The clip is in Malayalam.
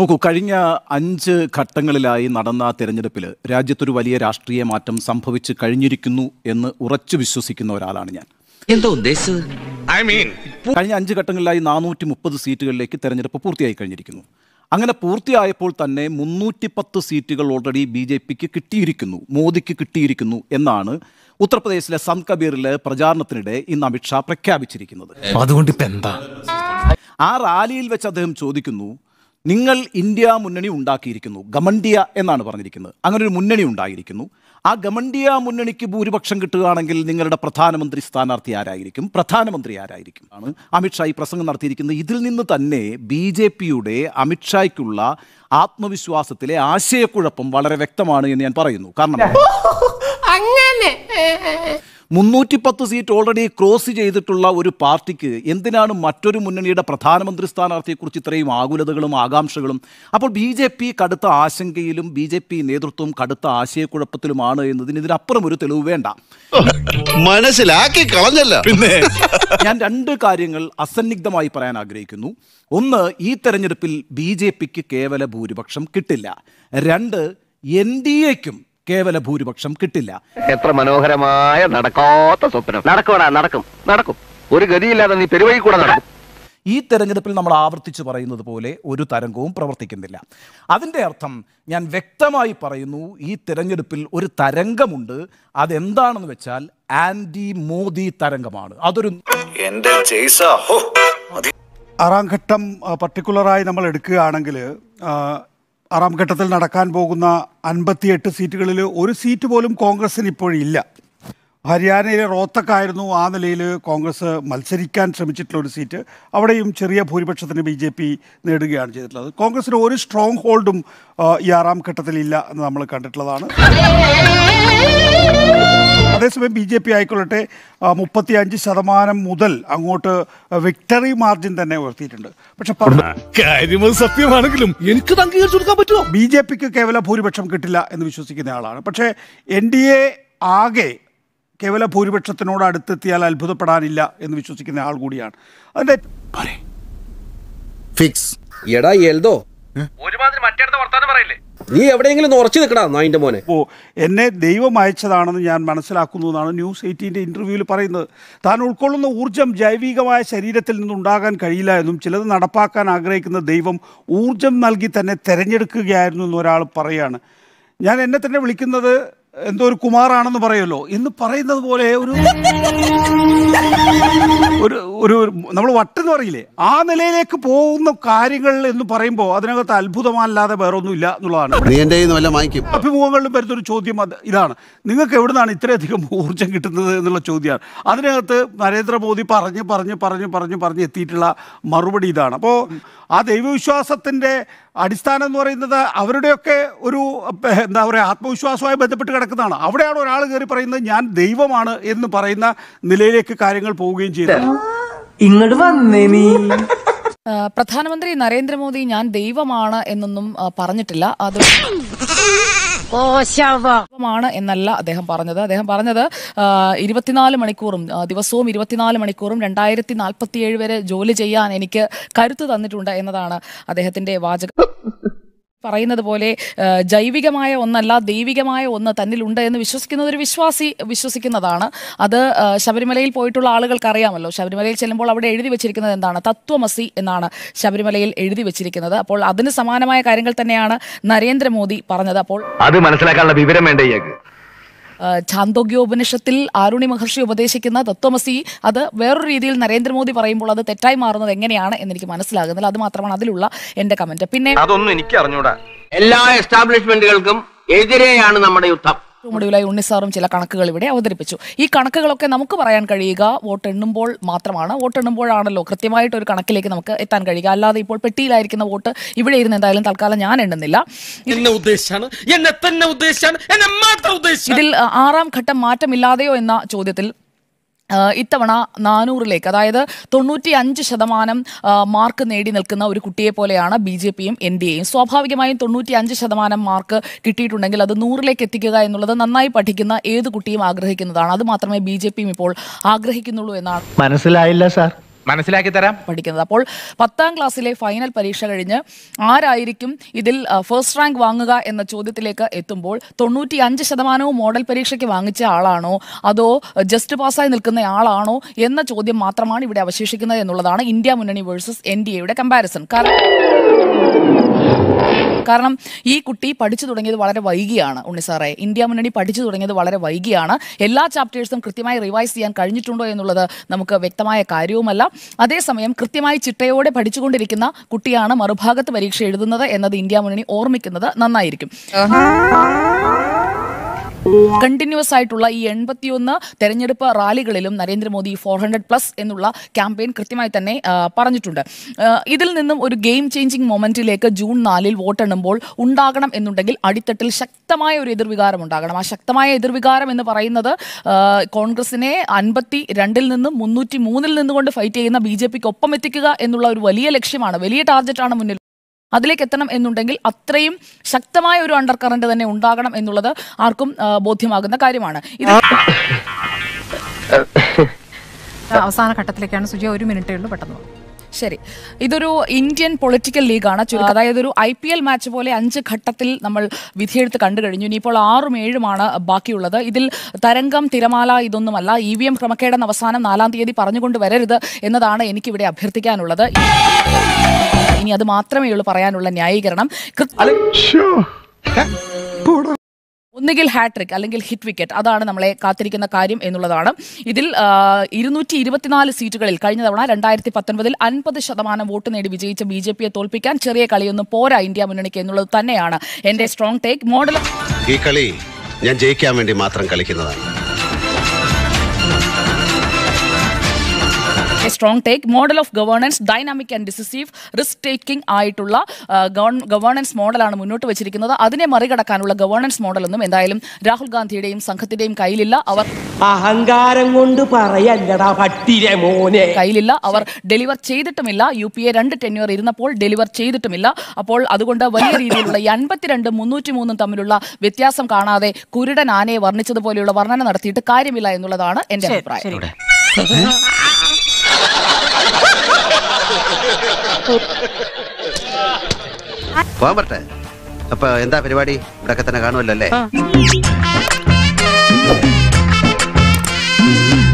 നോക്കൂ കഴിഞ്ഞ അഞ്ച് ഘട്ടങ്ങളിലായി നടന്ന തെരഞ്ഞെടുപ്പിൽ രാജ്യത്തൊരു വലിയ രാഷ്ട്രീയ മാറ്റം സംഭവിച്ചു കഴിഞ്ഞിരിക്കുന്നു എന്ന് ഉറച്ചു വിശ്വസിക്കുന്ന ഒരാളാണ് ഞാൻ ഐ മീൻ കഴിഞ്ഞ അഞ്ച് ഘട്ടങ്ങളിലായി നാനൂറ്റി മുപ്പത് സീറ്റുകളിലേക്ക് തെരഞ്ഞെടുപ്പ് പൂർത്തിയായി കഴിഞ്ഞിരിക്കുന്നു അങ്ങനെ പൂർത്തിയായപ്പോൾ തന്നെ മുന്നൂറ്റി പത്ത് സീറ്റുകൾ ഓൾറെഡി ബി ജെ പിക്ക് കിട്ടിയിരിക്കുന്നു മോദിക്ക് കിട്ടിയിരിക്കുന്നു എന്നാണ് ഉത്തർപ്രദേശിലെ സന്ത് കബീറിലെ പ്രചാരണത്തിനിടെ ഇന്ന് അമിത്ഷാ പ്രഖ്യാപിച്ചിരിക്കുന്നത് അതുകൊണ്ട് എന്താ ആ റാലിയിൽ വെച്ച് അദ്ദേഹം ചോദിക്കുന്നു നിങ്ങൾ ഇന്ത്യ മുന്നണി ഉണ്ടാക്കിയിരിക്കുന്നു ഗമണ്ടിയ എന്നാണ് പറഞ്ഞിരിക്കുന്നത് അങ്ങനെ ഒരു മുന്നണി ഉണ്ടായിരിക്കുന്നു ആ ഗമണ്ഡിയ മുന്നണിക്ക് ഭൂരിപക്ഷം കിട്ടുകയാണെങ്കിൽ നിങ്ങളുടെ പ്രധാനമന്ത്രി സ്ഥാനാർത്ഥി ആരായിരിക്കും പ്രധാനമന്ത്രി ആരായിരിക്കും ആണ് അമിത്ഷാ ഈ പ്രസംഗം നടത്തിയിരിക്കുന്നത് ഇതിൽ നിന്ന് തന്നെ ബി ജെ പിയുടെ അമിത്ഷായ്ക്കുള്ള ആത്മവിശ്വാസത്തിലെ ആശയക്കുഴപ്പം വളരെ വ്യക്തമാണ് എന്ന് ഞാൻ പറയുന്നു കാരണം മുന്നൂറ്റി പത്ത് സീറ്റ് ഓൾറെഡി ക്രോസ് ചെയ്തിട്ടുള്ള ഒരു പാർട്ടിക്ക് എന്തിനാണ് മറ്റൊരു മുന്നണിയുടെ പ്രധാനമന്ത്രി സ്ഥാനാർത്ഥിയെക്കുറിച്ച് ഇത്രയും ആകുലതകളും ആകാംക്ഷകളും അപ്പോൾ ബി ജെ പി കടുത്ത ആശങ്കയിലും ബി ജെ പി നേതൃത്വം കടുത്ത ആശയക്കുഴപ്പത്തിലുമാണ് എന്നതിന് ഇതിനപ്പുറം ഒരു തെളിവ് വേണ്ട മനസ്സിലാക്കി കളഞ്ഞല്ല പിന്നെ ഞാൻ രണ്ട് കാര്യങ്ങൾ അസന്നിഗ്ധമായി പറയാൻ ആഗ്രഹിക്കുന്നു ഒന്ന് ഈ തെരഞ്ഞെടുപ്പിൽ ബി ജെ പിക്ക് കേവല ഭൂരിപക്ഷം കിട്ടില്ല രണ്ട് എൻ ഡി എക്കും കേവല ഭൂരിപക്ഷം കിട്ടില്ല എത്ര മനോഹരമായ നടക്കാത്ത സ്വപ്നം നടക്കണ നടക്കും നടക്കും ഒരു ഗതിയില്ലാതെ നീ പെരുവഴി കൂടെ നടക്കും ഈ തെരഞ്ഞെടുപ്പിൽ നമ്മൾ ആവർത്തിച്ച് പറയുന്നത് പോലെ ഒരു തരംഗവും പ്രവർത്തിക്കുന്നില്ല അതിൻ്റെ അർത്ഥം ഞാൻ വ്യക്തമായി പറയുന്നു ഈ തെരഞ്ഞെടുപ്പിൽ ഒരു തരംഗമുണ്ട് അതെന്താണെന്ന് വെച്ചാൽ ആൻറ്റി മോദി തരംഗമാണ് അതൊരു എൻ്റെ ആറാം ഘട്ടം പർട്ടിക്കുലറായി നമ്മൾ എടുക്കുകയാണെങ്കിൽ ആറാം ഘട്ടത്തിൽ നടക്കാൻ പോകുന്ന അൻപത്തിയെട്ട് സീറ്റുകളിൽ ഒരു സീറ്റ് പോലും കോൺഗ്രസിന് ഇപ്പോഴില്ല ഹരിയാനയിലെ റോത്തക്കായിരുന്നു ആ നിലയിൽ കോൺഗ്രസ് മത്സരിക്കാൻ ശ്രമിച്ചിട്ടുള്ള ഒരു സീറ്റ് അവിടെയും ചെറിയ ഭൂരിപക്ഷത്തിന് ബി ജെ പി നേടുകയാണ് ചെയ്തിട്ടുള്ളത് കോൺഗ്രസിന് ഒരു സ്ട്രോങ് ഹോൾഡും ഈ ആറാം ഘട്ടത്തിലില്ല എന്ന് നമ്മൾ കണ്ടിട്ടുള്ളതാണ് അതേസമയം ബി ജെ പി ആയിക്കൊള്ളട്ടെ മുപ്പത്തി അഞ്ച് ശതമാനം മുതൽ അങ്ങോട്ട് വിക്ടറി മാർജിൻ തന്നെ ഉയർത്തിയിട്ടുണ്ട് പക്ഷെ സത്യമാണെങ്കിലും എനിക്ക് അംഗീകരിച്ചു കൊടുക്കാൻ പറ്റുമോ ബി ജെ പിക്ക് കേവല ഭൂരിപക്ഷം കിട്ടില്ല എന്ന് വിശ്വസിക്കുന്ന ആളാണ് പക്ഷേ എൻ ഡി എ ആകെ കേവല ഭൂരിപക്ഷത്തിനോട് അടുത്തെത്തിയാൽ അത്ഭുതപ്പെടാനില്ല എന്ന് വിശ്വസിക്കുന്ന ആൾ കൂടിയാണ് അതിന്റെ ഫിക്സ് എടാ എൽദോ ഒരുമാതിരി മറ്റേ വർത്താനം പറയില്ലേ നീ എവിടെയെങ്കിലും ഉറച്ചു നിൽക്കടാ അതിൻ്റെ മോനെ ഓ എന്നെ ദൈവം അയച്ചതാണെന്ന് ഞാൻ മനസ്സിലാക്കുന്നു എന്നാണ് ന്യൂസ് എയ്റ്റീൻ്റെ ഇൻ്റർവ്യൂവിൽ പറയുന്നത് താൻ ഉൾക്കൊള്ളുന്ന ഊർജ്ജം ജൈവികമായ ശരീരത്തിൽ നിന്നുണ്ടാകാൻ കഴിയില്ല എന്നും ചിലത് നടപ്പാക്കാൻ ആഗ്രഹിക്കുന്ന ദൈവം ഊർജ്ജം നൽകി തന്നെ തിരഞ്ഞെടുക്കുകയായിരുന്നു എന്നൊരാൾ പറയാണ് ഞാൻ എന്നെ തന്നെ വിളിക്കുന്നത് എന്തോ ഒരു കുമാറാണെന്ന് പറയുമല്ലോ എന്ന് പറയുന്നത് പോലെ ഒരു ഒരു നമ്മൾ വട്ടെന്ന് പറയില്ലേ ആ നിലയിലേക്ക് പോകുന്ന കാര്യങ്ങൾ എന്ന് പറയുമ്പോൾ അതിനകത്ത് അത്ഭുതമല്ലാതെ വേറൊന്നും ഇല്ല എന്നുള്ളതാണ് അഭിമുഖങ്ങളിലും വരുന്നൊരു ചോദ്യം ഇതാണ് നിങ്ങൾക്ക് എവിടുന്നാണ് ഇത്രയധികം ഊർജ്ജം കിട്ടുന്നത് എന്നുള്ള ചോദ്യമാണ് അതിനകത്ത് നരേന്ദ്രമോദി പറഞ്ഞ് പറഞ്ഞ് പറഞ്ഞ് പറഞ്ഞ് പറഞ്ഞ് എത്തിയിട്ടുള്ള മറുപടി ഇതാണ് അപ്പോൾ ആ ദൈവവിശ്വാസത്തിൻ്റെ അടിസ്ഥാനം എന്ന് പറയുന്നത് അവരുടെയൊക്കെ ഒരു എന്താ പറയുക ആത്മവിശ്വാസവുമായി ബന്ധപ്പെട്ട് നടക്കുന്നതാണ് അവിടെയാണ് ഒരാൾ കയറി പറയുന്നത് ഞാൻ ദൈവമാണ് എന്ന് പറയുന്ന നിലയിലേക്ക് കാര്യങ്ങൾ പോവുകയും ചെയ്തു വന്നേ നീ പ്രധാനമന്ത്രി നരേന്ദ്രമോദി ഞാൻ ദൈവമാണ് എന്നൊന്നും പറഞ്ഞിട്ടില്ല അത് ാണ് എന്നല്ല അദ്ദേഹം പറഞ്ഞത് അദ്ദേഹം പറഞ്ഞത് ഇരുപത്തിനാല് മണിക്കൂറും ദിവസവും ഇരുപത്തിനാല് മണിക്കൂറും രണ്ടായിരത്തി നാൽപ്പത്തിയേഴ് വരെ ജോലി ചെയ്യാൻ എനിക്ക് കരുത്ത് തന്നിട്ടുണ്ട് എന്നതാണ് അദ്ദേഹത്തിന്റെ വാചകം പറയുന്നത് പോലെ ജൈവികമായ ഒന്നല്ല ദൈവികമായ ഒന്ന് തന്നിലുണ്ട് എന്ന് വിശ്വസിക്കുന്നത് ഒരു വിശ്വാസി വിശ്വസിക്കുന്നതാണ് അത് ശബരിമലയിൽ പോയിട്ടുള്ള ആളുകൾക്ക് അറിയാമല്ലോ ശബരിമലയിൽ ചെല്ലുമ്പോൾ അവിടെ എഴുതി വെച്ചിരിക്കുന്നത് എന്താണ് തത്വമസി എന്നാണ് ശബരിമലയിൽ എഴുതി വെച്ചിരിക്കുന്നത് അപ്പോൾ അതിന് സമാനമായ കാര്യങ്ങൾ തന്നെയാണ് നരേന്ദ്രമോദി പറഞ്ഞത് അപ്പോൾ അത് മനസ്സിലാക്കാനുള്ള വിവരം വേണ്ട ചാന്തോഗ്യോപനിഷത്തിൽ ആരുണി മഹർഷി ഉപദേശിക്കുന്ന തത്വമസി അത് വേറൊരു രീതിയിൽ നരേന്ദ്രമോദി പറയുമ്പോൾ അത് തെറ്റായി മാറുന്നത് എങ്ങനെയാണ് എനിക്ക് മനസ്സിലാകുന്നില്ല അത് മാത്രമാണ് അതിലുള്ള എന്റെ കമന്റ് പിന്നെ അതൊന്നും എനിക്ക് അറിഞ്ഞൂടാ എല്ലാ എസ്റ്റാബ്ലിഷ്മെന്റുകൾക്കും എതിരെയാണ് നമ്മുടെ യുദ്ധം ഒടുവിലായി ഉണ്ണിസാറും ചില കണക്കുകൾ ഇവിടെ അവതരിപ്പിച്ചു ഈ കണക്കുകളൊക്കെ നമുക്ക് പറയാൻ കഴിയുക വോട്ട് എണ്ണുമ്പോൾ മാത്രമാണ് വോട്ട് എണ്ണുമ്പോഴാണല്ലോ കൃത്യമായിട്ട് ഒരു കണക്കിലേക്ക് നമുക്ക് എത്താൻ കഴിയുക അല്ലാതെ ഇപ്പോൾ പെട്ടിയിലായിരിക്കുന്ന വോട്ട് ഇവിടെ ഇരുന്ന് എന്തായാലും തൽക്കാലം ഞാൻ എണ്ണുന്നില്ല ഇതിൽ ആറാം ഘട്ടം മാറ്റമില്ലാതെയോ എന്ന ചോദ്യത്തിൽ ഇത്തവണ നാനൂറിലേക്ക് അതായത് തൊണ്ണൂറ്റി അഞ്ച് ശതമാനം മാർക്ക് നേടി നിൽക്കുന്ന ഒരു കുട്ടിയെ പോലെയാണ് ബി ജെ പിയും എൻ ഡി എയും സ്വാഭാവികമായും തൊണ്ണൂറ്റി അഞ്ച് ശതമാനം മാർക്ക് കിട്ടിയിട്ടുണ്ടെങ്കിൽ അത് നൂറിലേക്ക് എത്തിക്കുക എന്നുള്ളത് നന്നായി പഠിക്കുന്ന ഏത് കുട്ടിയും ആഗ്രഹിക്കുന്നതാണ് അത് മാത്രമേ ബി ജെ പിയും ഇപ്പോൾ ആഗ്രഹിക്കുന്നുള്ളൂ എന്നാണ് മനസ്സിലായില്ല സാർ മനസ്സിലാക്കി തരാം പഠിക്കുന്നത് അപ്പോൾ പത്താം ക്ലാസ്സിലെ ഫൈനൽ പരീക്ഷ കഴിഞ്ഞ് ആരായിരിക്കും ഇതിൽ ഫസ്റ്റ് റാങ്ക് വാങ്ങുക എന്ന ചോദ്യത്തിലേക്ക് എത്തുമ്പോൾ തൊണ്ണൂറ്റി അഞ്ച് ശതമാനവും മോഡൽ പരീക്ഷയ്ക്ക് വാങ്ങിച്ച ആളാണോ അതോ ജസ്റ്റ് പാസ്സായി നിൽക്കുന്ന ആളാണോ എന്ന ചോദ്യം മാത്രമാണ് ഇവിടെ അവശേഷിക്കുന്നത് എന്നുള്ളതാണ് ഇന്ത്യ മുന്നണി വേഴ്സസ് എൻ ഡി എയുടെ കമ്പാരിസൺ കാരണം കാരണം ഈ കുട്ടി പഠിച്ചു തുടങ്ങിയത് വളരെ വൈകിയാണ് ഉണ്ണി സാറേ ഇന്ത്യ മുന്നണി പഠിച്ചു തുടങ്ങിയത് വളരെ വൈകിയാണ് എല്ലാ ചാപ്റ്റേഴ്സും കൃത്യമായി റിവൈസ് ചെയ്യാൻ കഴിഞ്ഞിട്ടുണ്ടോ എന്നുള്ളത് നമുക്ക് വ്യക്തമായ കാര്യവുമല്ല അതേസമയം കൃത്യമായി ചിട്ടയോടെ പഠിച്ചുകൊണ്ടിരിക്കുന്ന കുട്ടിയാണ് മറുഭാഗത്ത് പരീക്ഷ എഴുതുന്നത് എന്നത് ഇന്ത്യ മുന്നണി ഓർമ്മിക്കുന്നത് നന്നായിരിക്കും കണ്ടിന്യൂസ് ആയിട്ടുള്ള ഈ എൺപത്തിയൊന്ന് തെരഞ്ഞെടുപ്പ് റാലികളിലും നരേന്ദ്രമോദി ഫോർ ഹൺഡ്രഡ് പ്ലസ് എന്നുള്ള ക്യാമ്പയിൻ കൃത്യമായി തന്നെ പറഞ്ഞിട്ടുണ്ട് ഇതിൽ നിന്നും ഒരു ഗെയിം ചേഞ്ചിങ് മൊമെന്റിലേക്ക് ജൂൺ നാലിൽ വോട്ടെണ്ണുമ്പോൾ ഉണ്ടാകണം എന്നുണ്ടെങ്കിൽ അടിത്തട്ടിൽ ശക്തമായ ഒരു എതിർവികാരം ഉണ്ടാകണം ആ ശക്തമായ എതിർവികാരം എന്ന് പറയുന്നത് കോൺഗ്രസിനെ അൻപത്തി രണ്ടിൽ നിന്നും മുന്നൂറ്റി മൂന്നിൽ നിന്നുകൊണ്ട് ഫൈറ്റ് ചെയ്യുന്ന ബി ജെ പിക്ക് ഒപ്പം എത്തിക്കുക എന്നുള്ള ഒരു വലിയ ലക്ഷ്യമാണ് വലിയ ടാർഗറ്റാണ് മുന്നിൽ അതിലേക്ക് എത്തണം എന്നുണ്ടെങ്കിൽ അത്രയും ശക്തമായ ഒരു അണ്ടർ കറന്റ് തന്നെ ഉണ്ടാകണം എന്നുള്ളത് ആർക്കും ബോധ്യമാകുന്ന കാര്യമാണ് ഇത് അവസാന ഘട്ടത്തിലേക്കാണ് സുജ ഒരു മിനിറ്റേ ഉള്ളൂ പെട്ടെന്ന് ശരി ഇതൊരു ഇന്ത്യൻ പൊളിറ്റിക്കൽ ലീഗാണ് ചുരുക്കം അതായത് ഒരു ഐ പി എൽ മാച്ച് പോലെ അഞ്ച് ഘട്ടത്തിൽ നമ്മൾ വിധിയെടുത്ത് കണ്ടു കഴിഞ്ഞു ഇനിയിപ്പോൾ ആറും ഏഴുമാണ് ബാക്കിയുള്ളത് ഇതിൽ തരംഗം തിരമാല ഇതൊന്നുമല്ല ഇ വി എം ക്രമക്കേടം അവസാനം നാലാം തീയതി പറഞ്ഞുകൊണ്ട് വരരുത് എന്നതാണ് എനിക്കിവിടെ അഭ്യർത്ഥിക്കാനുള്ളത് ഇനി അത് മാത്രമേ ഉള്ളൂ പറയാനുള്ള ന്യായീകരണം ഒന്നുകിൽ ഹാട്രിക് അല്ലെങ്കിൽ ഹിറ്റ് വിക്കറ്റ് അതാണ് നമ്മളെ കാത്തിരിക്കുന്ന കാര്യം എന്നുള്ളതാണ് ഇതിൽ ഇരുന്നൂറ്റി ഇരുപത്തിനാല് സീറ്റുകളിൽ കഴിഞ്ഞ തവണ രണ്ടായിരത്തി പത്തൊൻപതിൽ അൻപത് ശതമാനം വോട്ട് നേടി വിജയിച്ച ബി ജെ പിയെ തോൽപ്പിക്കാൻ ചെറിയ കളിയൊന്നും പോരാ ഇന്ത്യ മുന്നണിക്ക് എന്നുള്ളത് തന്നെയാണ് എന്റെ സ്ട്രോങ് ടേക്ക് മോഡൽ ഈ കളി ഞാൻ ജയിക്കാൻ വേണ്ടി മാത്രം കളിക്കുന്നതാണ് a strong take model of governance dynamic and decisive risk taking ആയിട്ടുള്ള ഗവേണൻസ് മോഡലാണ് മുന്നോട്ട് വെച്ചിരിക്കുന്നത് അതിനെ മറികടക്കാനുള്ള ഗവേണൻസ് മോഡലൊന്നും എന്തായാലും രാഹുൽ ഗാന്ധിയുടെയും സംഘത്തിന്റെയും കയ്യിലില്ല അവർ അഹങ്കാരം കൊണ്ട് പറയല്ലടാ പട്ടിരെ മോനെ കയ്യിലില്ല അവർ ഡെലിവർ ചെയ്തിട്ടുമില്ല യു പി എ രണ്ട് ടെന്യൂർ ഇരുന്നപ്പോൾ ഡെലിവർ ചെയ്തിട്ടുമില്ല അപ്പോൾ അതുകൊണ്ട് വലിയ രീതിയിലുള്ള എൺപത്തിരണ്ട് മുന്നൂറ്റി മൂന്നും തമ്മിലുള്ള വ്യത്യാസം കാണാതെ കുരുടൻ ആനയെ വർണ്ണിച്ചതുപോലെയുള്ള വർണ്ണന നടത്തിയിട്ട് കാര്യമില്ല എന്നുള്ളതാണ് എൻ്റെ അഭിപ്രായം പോകാൻ അപ്പൊ എന്താ പരിപാടി ഇവിടെ തന്നെ കാണുമല്ലോ അല്ലേ